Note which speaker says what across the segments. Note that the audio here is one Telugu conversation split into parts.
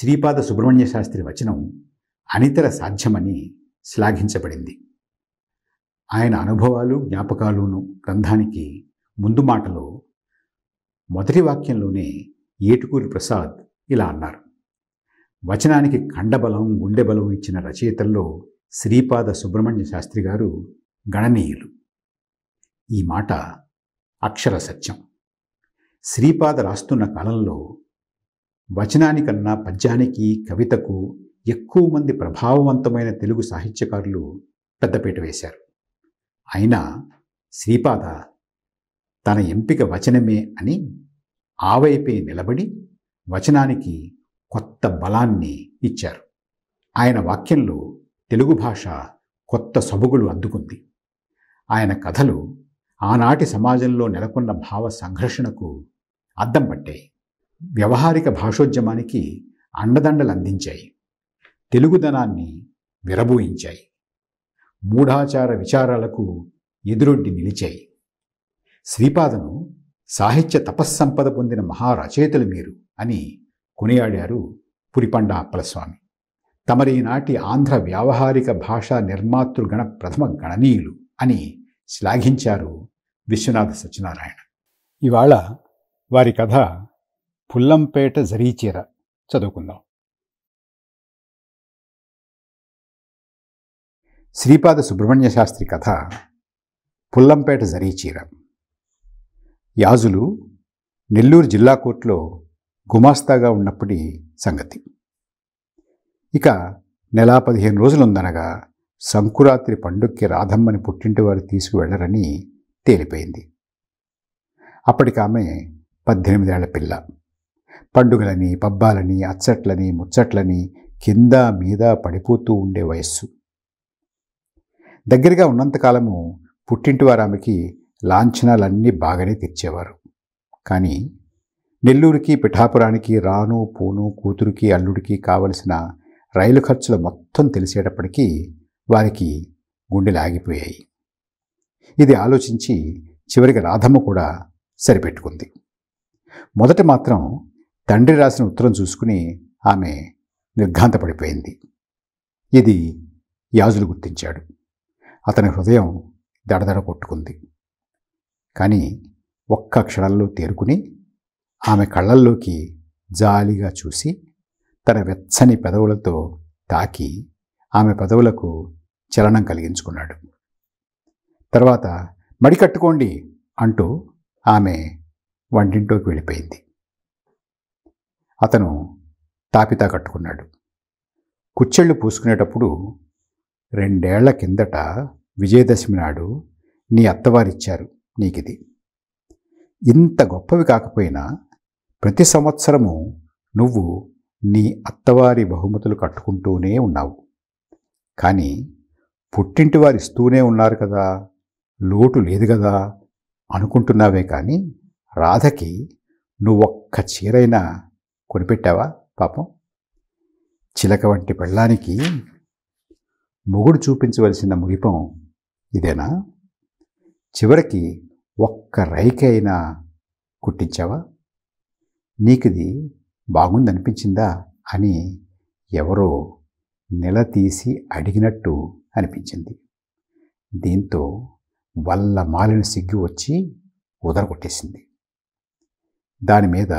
Speaker 1: శ్రీపాద సుబ్రహ్మణ్య శాస్త్రి వచనం అనితర సాధ్యమని శ్లాఘించబడింది ఆయన అనుభవాలు జ్ఞాపకాలును గ్రంథానికి ముందు మాటలో మొదటి వాక్యంలోనే ఏటుకూరి ప్రసాద్ ఇలా అన్నారు వచనానికి కండబలం గుండె బలం ఇచ్చిన రచయితల్లో శ్రీపాద సుబ్రహ్మణ్య శాస్త్రి గారు గణనీయులు ఈ మాట అక్షర సత్యం శ్రీపాద రాస్తున్న కాలంలో వచనానికన్నా పద్యానికి కవితకు ఎక్కువ మంది ప్రభావవంతమైన తెలుగు సాహిత్యకారులు పెద్దపీట వేశారు అయినా శ్రీపాద తన ఎంపిక వచనమే అని ఆవైపై నిలబడి వచనానికి కొత్త బలాన్ని ఇచ్చారు ఆయన వాక్యంలో తెలుగు భాష కొత్త సబుగులు అందుకుంది ఆయన కథలు ఆనాటి సమాజంలో నెలకొన్న భావ సంఘర్షణకు అద్దం పట్టాయి వ్యవహారిక భాషోద్యమానికి అండదండలు అందించాయి తెలుగుదనాన్ని విరబూయించాయి మూఢాచార విచారాలకు ఎదురొడ్డి నిలిచాయి శ్రీపాదను సాహిత్య తపస్సంపద పొందిన మహారచయితలు మీరు అని కొనియాడారు పురిపండ అప్పలస్వామి తమరీనాటి ఆంధ్ర వ్యావహారిక భాషా నిర్మాతృగణ ప్రథమ గణనీయులు అని శ్లాఘించారు విశ్వనాథ సత్యనారాయణ ఇవాళ వారి కథ పుల్లంపేట జరీచీర చదువుకుందాం శ్రీపాద సుబ్రహ్మణ్య శాస్త్రి కథ పుల్లంపేట జరీచీర యాజులు నెల్లూరు జిల్లా కోర్టులో గుమాస్తాగా ఉన్నప్పటి సంగతి ఇక నెల పదిహేను రోజులుందనగా సంకురాత్రి పండుక్కి రాధమ్మని పుట్టింటి వారు తీసుకువెళ్లరని తేలిపోయింది అప్పటికామె పద్దెనిమిదేళ్ల పిల్ల పండుగలని పబ్బాలని అచ్చట్లని ముచ్చట్లని కింద మీద పడిపోతూ ఉండే వయస్సు దగ్గరగా ఉన్నంతకాలము పుట్టింటి లాంఛనాలన్నీ బాగానే తెచ్చేవారు కానీ నెల్లూరుకి పిఠాపురానికి రాను పోను కూతురికి అల్లుడికి కావలసిన రైలు ఖర్చులు మొత్తం తెలిసేటప్పటికీ వారికి గుండెలాగిపోయాయి ఇది ఆలోచించి చివరికి రాధమ్మ కూడా సరిపెట్టుకుంది మొదట మాత్రం తండ్రి రాసిన ఉత్తరం చూసుకుని ఆమె నిర్ఘాంతపడిపోయింది ఇది యాజులు గుర్తించాడు అతని హృదయం దడదడ కొట్టుకుంది కానీ ఒక్క క్షణంలో తేరుకుని ఆమె కళ్ళల్లోకి జాలిగా చూసి తన వెచ్చని పెదవులతో తాకి ఆమె పెదవులకు చలనం కలిగించుకున్నాడు తర్వాత మడికట్టుకోండి అంటూ ఆమె వంటింట్లోకి వెళ్ళిపోయింది అతను తాపితా కట్టుకున్నాడు కుచ్చెళ్ళు పూసుకునేటప్పుడు రెండేళ్ల కిందట విజయదశమి నాడు నీ అత్తవారిచ్చారు నీకిది ఇంత గొప్పవి కాకపోయినా ప్రతి సంవత్సరము నువ్వు నీ అత్తవారి బహుమతులు కట్టుకుంటూనే ఉన్నావు కానీ పుట్టింటి వారు ఇస్తూనే ఉన్నారు కదా లోటు లేదు కదా అనుకుంటున్నావే కానీ రాధకి నువ్వొక్క చీరైనా కొనిపెట్టావా పాపం చిలక వంటి పెళ్ళానికి మొగుడు చూపించవలసిన ముగిపం ఇదేనా చివరికి ఒక్క రైకైనా కుట్టించావా నీకుది బాగుందనిపించిందా అని ఎవరో నిలతీసి అడిగినట్టు అనిపించింది దీంతో వల్ల మాలిన సిగ్గు వచ్చి ఉదరగొట్టేసింది దాని మీద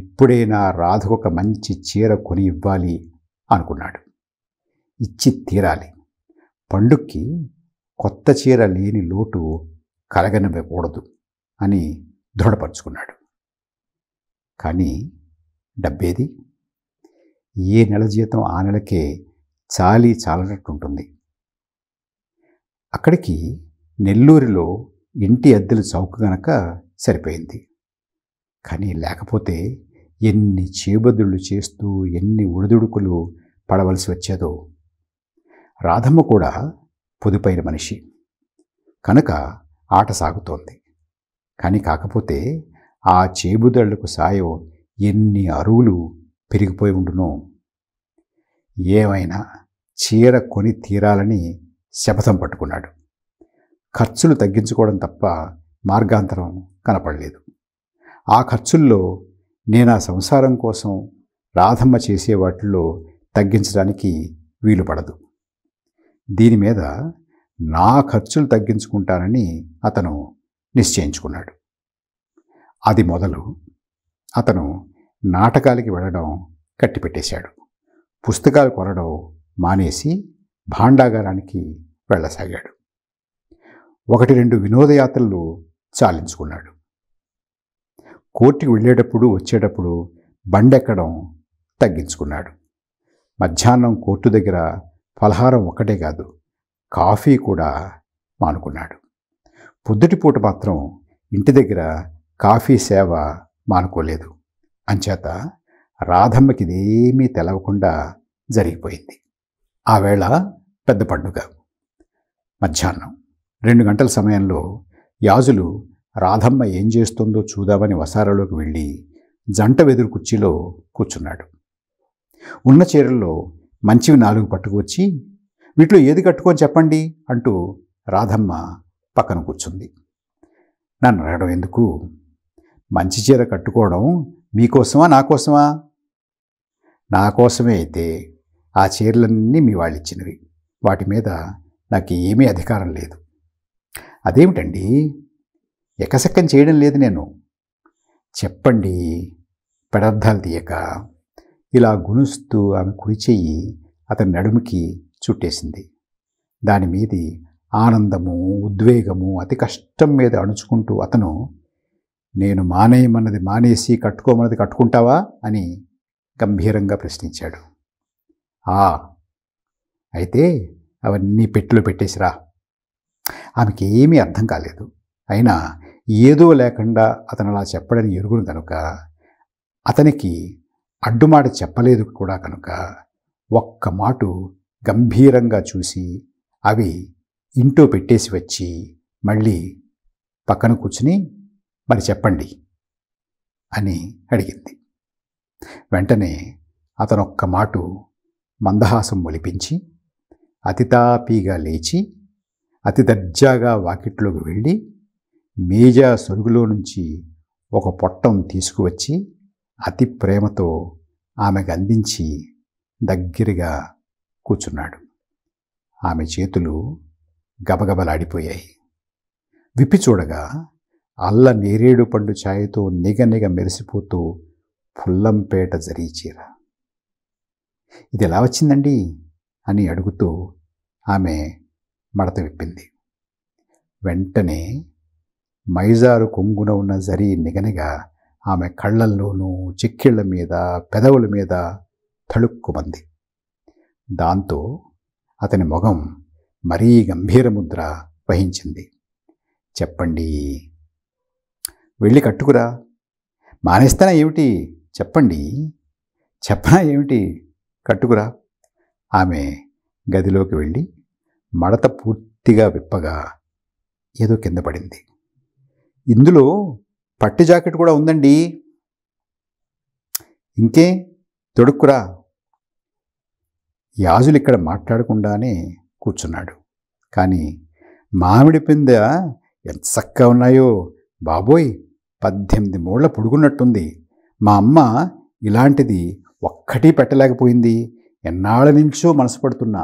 Speaker 1: ఇప్పుడే నా రాధకు ఒక మంచి చీర కొని ఇవ్వాలి అనుకున్నాడు ఇచ్చి తీరాలి పండుక్కి కొత్త చీర లేని లోటు కలగనివ్వకూడదు అని దృఢపరుచుకున్నాడు కానీ డబ్బేది ఏ నెల జీతం ఆ నెలకే చాలి చాలనట్టుంటుంది అక్కడికి నెల్లూరులో ఇంటి అద్దెలు చౌక గనక సరిపోయింది కానీ లేకపోతే ఎన్ని చేబదులు చేస్తూ ఎన్ని ఒడిదుడుకులు పడవలసి వచ్చేదో రాధమ్మ కూడా పొదుపైన మనిషి కనుక ఆట సాగుతోంది కానీ కాకపోతే ఆ చేబుదళ్లకు సాయం ఎన్ని అరువులు పెరిగిపోయి ఉండునో ఏమైనా చీర కొని తీరాలని శపథం పట్టుకున్నాడు ఖర్చులు తగ్గించుకోవడం తప్ప మార్గాంతరం కనపడలేదు ఆ ఖర్చుల్లో నేను ఆ సంసారం కోసం రాధమ్మ చేసే వాటిల్లో తగ్గించడానికి వీలుపడదు దీని మీద నా ఖర్చులు తగ్గించుకుంటానని అతను నిశ్చయించుకున్నాడు అది మొదలు అతను నాటకాలకి వెళ్ళడం కట్టిపెట్టేశాడు పుస్తకాలు కొనడం మానేసి భాండాగారానికి వెళ్ళసాగాడు ఒకటి రెండు వినోదయాత్రలు చాలించుకున్నాడు కోర్టుకి వెళ్ళేటప్పుడు వచ్చేటప్పుడు బండెక్కడం తగ్గించుకున్నాడు మధ్యాహ్నం కోర్టు దగ్గర ఫలహారం ఒక్కటే కాదు కాఫీ కూడా మానుకున్నాడు పొద్దుటిపూట మాత్రం ఇంటి దగ్గర కాఫీ సేవ మానుకోలేదు అంచేత ఇదేమీ తెలవకుండా జరిగిపోయింది ఆవేళ పెద్ద పండుగ మధ్యాహ్నం రెండు గంటల సమయంలో యాజులు రాధమ్మ ఏం చేస్తుందో చూదామని వసారలోకి వెళ్ళి జంట వెదురు కుర్చీలో కూర్చున్నాడు ఉన్న చీరల్లో మంచివి నాలుగు పట్టుకువచ్చి వీటిలో ఏది కట్టుకొని చెప్పండి అంటూ రాధమ్మ పక్కన కూర్చుంది నన్ను అడగడం ఎందుకు మంచి చీర కట్టుకోవడం మీకోసమా కోసమా నా కోసమే అయితే ఆ చీరలన్నీ మీ వాళ్ళు ఇచ్చినవి వాటి మీద నాకు ఏమీ అధికారం లేదు అదేమిటండి ఎకసెక్కం చేయడం లేదు నేను చెప్పండి పెడర్థాలు తీయక ఇలా గునుస్తూ ఆమె కుడి చెయ్యి అతని నడుముకి చుట్టేసింది దాని మీది ఆనందము ఉద్వేగము అతి కష్టం మీద అణుచుకుంటూ అతను నేను మానేయమన్నది మానేసి కట్టుకోమన్నది కట్టుకుంటావా అని గంభీరంగా ప్రశ్నించాడు ఆ అయితే అవన్నీ పెట్టెలో పెట్టేసిరా ఆమెకి ఏమీ అర్థం కాలేదు అయినా ఏదో లేకుండా అతను అలా చెప్పడని ఎరుగును కనుక అతనికి అడ్డుమాట చెప్పలేదు కూడా కనుక ఒక్క మాట గంభీరంగా చూసి అవి ఇంటో పెట్టేసి వచ్చి మళ్ళీ పక్కన కూర్చుని మరి చెప్పండి అని అడిగింది వెంటనే అతనొక్క మాట మందహాసం మొలిపించి అతితాపీగా లేచి అతి దర్జాగా వాకిట్లోకి వెళ్ళి మేజా సొరుగులో నుంచి ఒక పొట్టం తీసుకువచ్చి అతి ప్రేమతో ఆమెకు అందించి దగ్గరగా కూర్చున్నాడు ఆమె చేతులు గబగబలాడిపోయాయి విప్పి చూడగా అల్ల నేరేడు పండు ఛాయతో నిగనిగ మెరిసిపోతూ పుల్లంపేట చీర ఇది ఎలా వచ్చిందండి అని అడుగుతూ ఆమె మడత విప్పింది వెంటనే మైజారు కొంగున ఉన్న జరి నిగనిగా ఆమె కళ్ళల్లోనూ చిక్కిళ్ళ మీద పెదవుల మీద తళుక్కుమంది దాంతో అతని మొగం మరీ గంభీర ముద్ర వహించింది చెప్పండి వెళ్ళి కట్టుకురా మానేస్తానా ఏమిటి చెప్పండి చెప్పనా ఏమిటి కట్టుకురా ఆమె గదిలోకి వెళ్ళి మడత పూర్తిగా విప్పగా ఏదో కింద పడింది ఇందులో పట్టు జాకెట్ కూడా ఉందండి ఇంకే తొడుక్కురా యాజులు ఇక్కడ మాట్లాడకుండానే కూర్చున్నాడు కానీ మామిడి పింద ఎంత చక్కగా ఉన్నాయో బాబోయ్ పద్దెనిమిది మూళ్ళ పొడుగున్నట్టుంది మా అమ్మ ఇలాంటిది ఒక్కటి పెట్టలేకపోయింది ఎన్నాళ్ళ నుంచో మనసు పడుతున్నా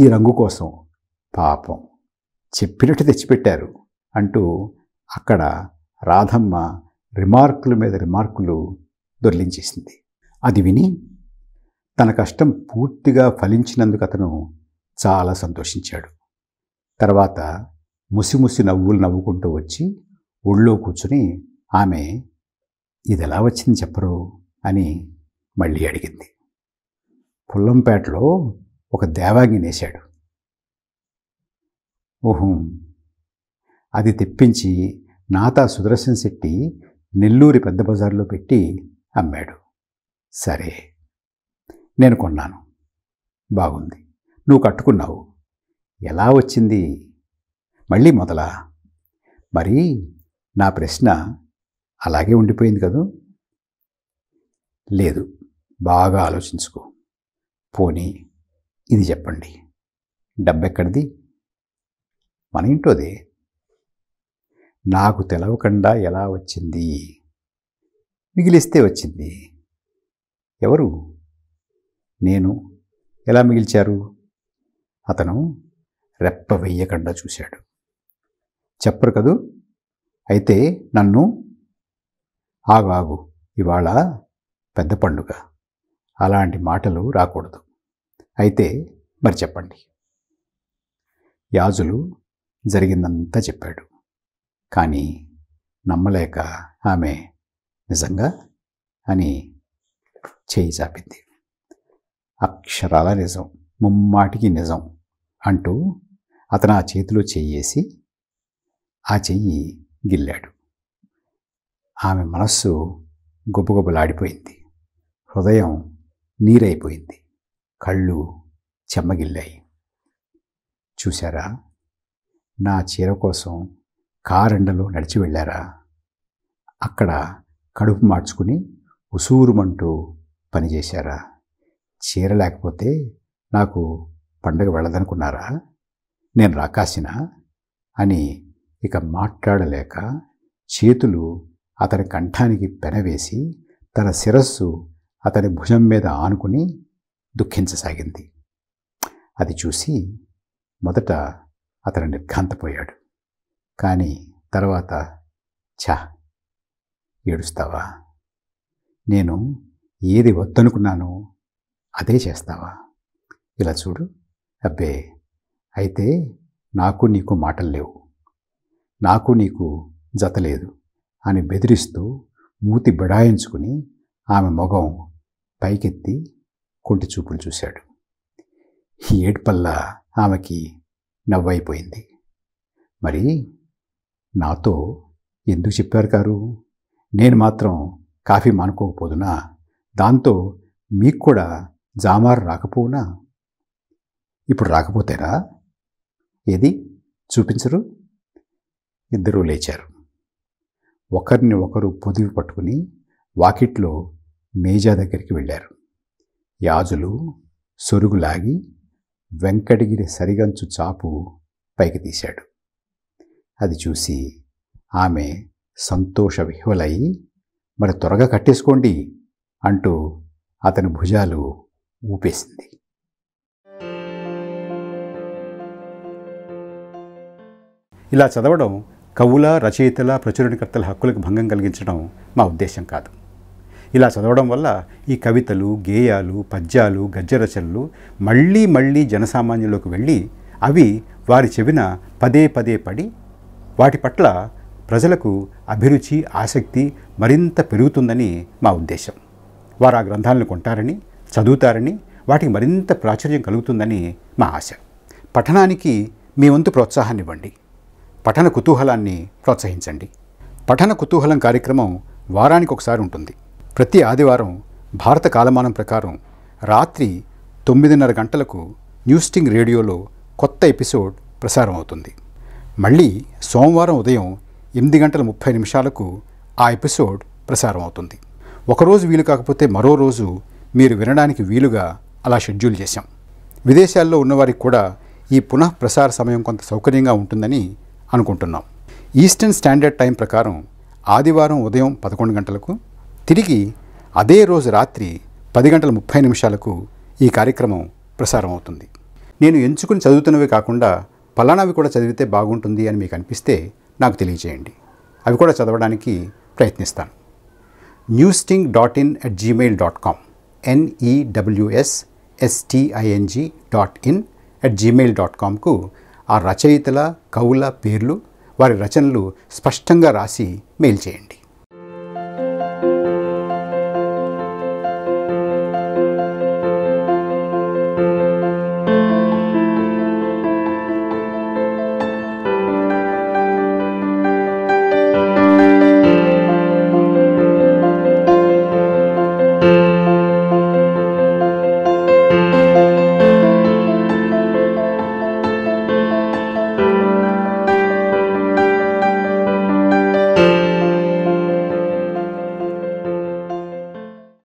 Speaker 1: ఈ రంగు కోసం పాపం చెప్పినట్టు తెచ్చిపెట్టారు అంటూ అక్కడ రాధమ్మ రిమార్కుల మీద రిమార్కులు దొర్లించేసింది అది విని తన కష్టం పూర్తిగా ఫలించినందుకు అతను చాలా సంతోషించాడు తర్వాత ముసిముసి నవ్వులు నవ్వుకుంటూ వచ్చి ఒళ్ళో కూర్చుని ఆమె ఇది ఎలా వచ్చింది చెప్పరు అని మళ్ళీ అడిగింది పుల్లంపేటలో ఒక దేవాంగి నేశాడు ఓహో అది తెప్పించి నాతా సుదర్శన్ శెట్టి నెల్లూరి పెద్ద బజార్లో పెట్టి అమ్మాడు సరే నేను కొన్నాను బాగుంది నువ్వు కట్టుకున్నావు ఎలా వచ్చింది మళ్ళీ మొదలా మరి నా ప్రశ్న అలాగే ఉండిపోయింది కదూ లేదు బాగా ఆలోచించుకో పోనీ ఇది చెప్పండి డబ్బెక్కడిది మన ఇంటోదే నాకు తెలవకుండా ఎలా వచ్చింది మిగిలిస్తే వచ్చింది ఎవరు నేను ఎలా మిగిల్చారు అతను రెప్ప వెయ్యకుండా చూశాడు చెప్పరు కదూ అయితే నన్ను ఆగు ఆగు ఇవాళ పెద్ద పండుగ అలాంటి మాటలు రాకూడదు అయితే మరి చెప్పండి యాజులు జరిగిందంతా చెప్పాడు కానీ నమ్మలేక ఆమె నిజంగా అని చేయి చాపింది అక్షరాల నిజం ముమ్మాటికి నిజం అంటూ అతను ఆ చేతిలో చెయ్యేసి ఆ చెయ్యి గిల్లాడు ఆమె మనస్సు గుబగుబలాడిపోయింది హృదయం నీరైపోయింది కళ్ళు చెమ్మగిల్లాయి చూశారా నా చీర కోసం కారెండలో నడిచి వెళ్ళారా అక్కడ కడుపు మార్చుకుని ఉసూరుమంటూ పనిచేశారా చీర లేకపోతే నాకు పండగ వెళ్ళదనుకున్నారా నేను రాకాసిన అని ఇక మాట్లాడలేక చేతులు అతని కంఠానికి పెనవేసి తన శిరస్సు అతని భుజం మీద ఆనుకుని దుఃఖించసాగింది అది చూసి మొదట అతను నిర్ఘాంతపోయాడు కానీ తర్వాత ఛా ఏడుస్తావా నేను ఏది వద్దనుకున్నానో అదే చేస్తావా ఇలా చూడు అబ్బే అయితే నాకు నీకు మాటలు లేవు నాకు నీకు జతలేదు అని బెదిరిస్తూ మూతి బడాయించుకుని ఆమె మొగం పైకెత్తి కుంటి చూపులు చూశాడు ఏడ్పల్లా ఆమెకి నవ్వైపోయింది మరి నాతో ఎందుకు చెప్పారు కారు నేను మాత్రం కాఫీ మానుకోకపోదునా దాంతో మీకు కూడా జామారు రాకపోవునా ఇప్పుడు రాకపోతేరా ఏది చూపించరు ఇద్దరూ లేచారు ఒకరిని ఒకరు పొదివి పట్టుకుని వాకిట్లో మేజా దగ్గరికి వెళ్ళారు యాజులు సొరుగులాగి వెంకటగిరి సరిగంచు చాపు పైకి తీశాడు అది చూసి ఆమె సంతోష విహ్వలై మరి త్వరగా కట్టేసుకోండి అంటూ అతని భుజాలు ఊపేసింది ఇలా చదవడం కవుల రచయితల ప్రచురణకర్తల హక్కులకు భంగం కలిగించడం మా ఉద్దేశం కాదు ఇలా చదవడం వల్ల ఈ కవితలు గేయాలు పద్యాలు గద్యరచనలు మళ్ళీ మళ్ళీ జనసామాన్యంలోకి వెళ్ళి అవి వారి చెవిన పదే పదే పడి వాటి పట్ల ప్రజలకు అభిరుచి ఆసక్తి మరింత పెరుగుతుందని మా ఉద్దేశం వారు ఆ గ్రంథాలను కొంటారని చదువుతారని వాటికి మరింత ప్రాచుర్యం కలుగుతుందని మా ఆశ పఠనానికి మీ వంతు ప్రోత్సాహాన్ని ఇవ్వండి పఠన కుతూహలాన్ని ప్రోత్సహించండి పఠన కుతూహలం కార్యక్రమం వారానికి ఒకసారి ఉంటుంది ప్రతి ఆదివారం భారత కాలమానం ప్రకారం రాత్రి తొమ్మిదిన్నర గంటలకు న్యూస్టింగ్ రేడియోలో కొత్త ఎపిసోడ్ ప్రసారం అవుతుంది మళ్ళీ సోమవారం ఉదయం ఎనిమిది గంటల ముప్పై నిమిషాలకు ఆ ఎపిసోడ్ ప్రసారం అవుతుంది ఒకరోజు వీలు కాకపోతే మరో రోజు మీరు వినడానికి వీలుగా అలా షెడ్యూల్ చేశాం విదేశాల్లో ఉన్నవారికి కూడా ఈ పునః ప్రసార సమయం కొంత సౌకర్యంగా ఉంటుందని అనుకుంటున్నాం ఈస్టర్న్ స్టాండర్డ్ టైం ప్రకారం ఆదివారం ఉదయం పదకొండు గంటలకు తిరిగి అదే రోజు రాత్రి పది గంటల ముప్పై నిమిషాలకు ఈ కార్యక్రమం ప్రసారం అవుతుంది నేను ఎంచుకుని చదువుతున్నవి కాకుండా పలానావి కూడా చదివితే బాగుంటుంది అని మీకు అనిపిస్తే నాకు తెలియజేయండి అవి కూడా చదవడానికి ప్రయత్నిస్తాను newsting dot in at Gmail dot com N E W S S T I N G dot in at Gmail dot కామ్కు ఆ రచయితల కవుల పేర్లు వారి రచనలు స్పష్టంగా రాసి మెయిల్ చేయండి